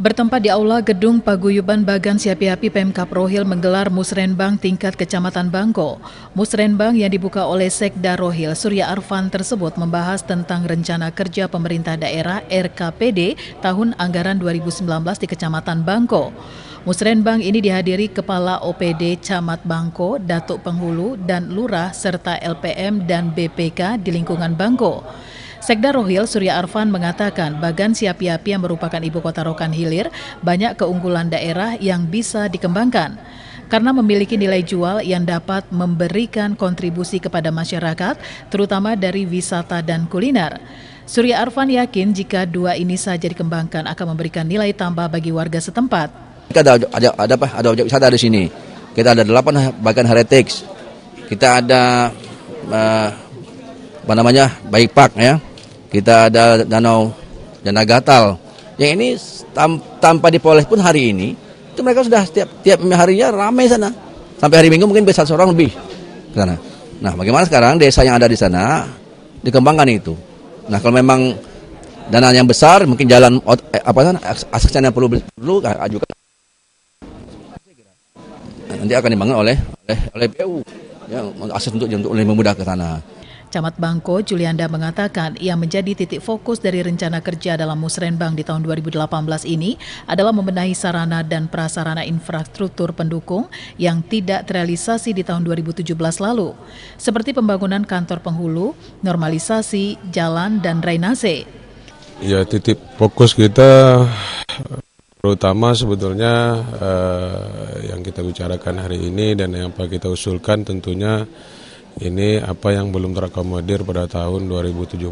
Bertempat di aula gedung Paguyuban Bagan Siapi-Api Pemkap Rohil menggelar musrenbang tingkat Kecamatan Bangko. Musrenbang yang dibuka oleh Sekda Rohil Surya Arfan tersebut membahas tentang rencana kerja pemerintah daerah RKPD tahun anggaran 2019 di Kecamatan Bangko. Musrenbang ini dihadiri Kepala OPD Camat Bangko, Datuk Penghulu dan Lurah serta LPM dan BPK di lingkungan Bangko. Sekda Rohil Surya Arfan mengatakan Bagan Siapiapi yang merupakan ibu kota Rokan Hilir banyak keunggulan daerah yang bisa dikembangkan karena memiliki nilai jual yang dapat memberikan kontribusi kepada masyarakat, terutama dari wisata dan kuliner. Surya Arfan yakin jika dua ini saja dikembangkan akan memberikan nilai tambah bagi warga setempat. Kita ada ada ada apa? Ada objek wisata di sini. Kita ada delapan bahkan heretics. Kita ada uh, apa namanya? Baik Park ya kita ada danau Danau Gatal. Yang ini tam, tanpa dipoles pun hari ini, itu mereka sudah setiap tiap harinya ramai sana. Sampai hari Minggu mungkin bisa seorang lebih ke sana. Nah, bagaimana sekarang desa yang ada di sana dikembangkan itu. Nah, kalau memang dana yang besar, mungkin jalan eh, apa aksesnya yang perlu perlu ajukan. Nah, nanti akan dibangun oleh oleh oleh BU yang akses untuk untuk lebih mudah ke sana. Camat Bangko Julianda mengatakan yang menjadi titik fokus dari rencana kerja dalam Musrenbang di tahun 2018 ini adalah membenahi sarana dan prasarana infrastruktur pendukung yang tidak terrealisasi di tahun 2017 lalu, seperti pembangunan kantor penghulu, normalisasi, jalan, dan drainase. Ya, titik fokus kita terutama sebetulnya eh, yang kita bicarakan hari ini dan yang kita usulkan tentunya ini apa yang belum terakomodir pada tahun 2017.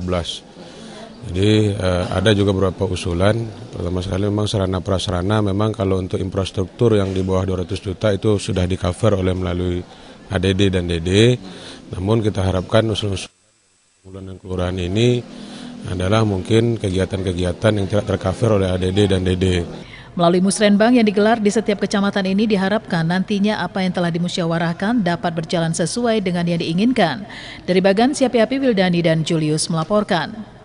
Jadi eh, ada juga beberapa usulan. Pertama sekali memang sarana prasarana memang kalau untuk infrastruktur yang di bawah 200 juta itu sudah di cover oleh melalui ADD dan DD. Namun kita harapkan usul usulan dan kelurahan ini adalah mungkin kegiatan-kegiatan yang tidak tercover oleh ADD dan DD. Melalui musrenbang yang digelar di setiap kecamatan ini diharapkan nantinya apa yang telah dimusyawarahkan dapat berjalan sesuai dengan yang diinginkan. Dari Bagan Siapi-Api Wildani dan Julius melaporkan.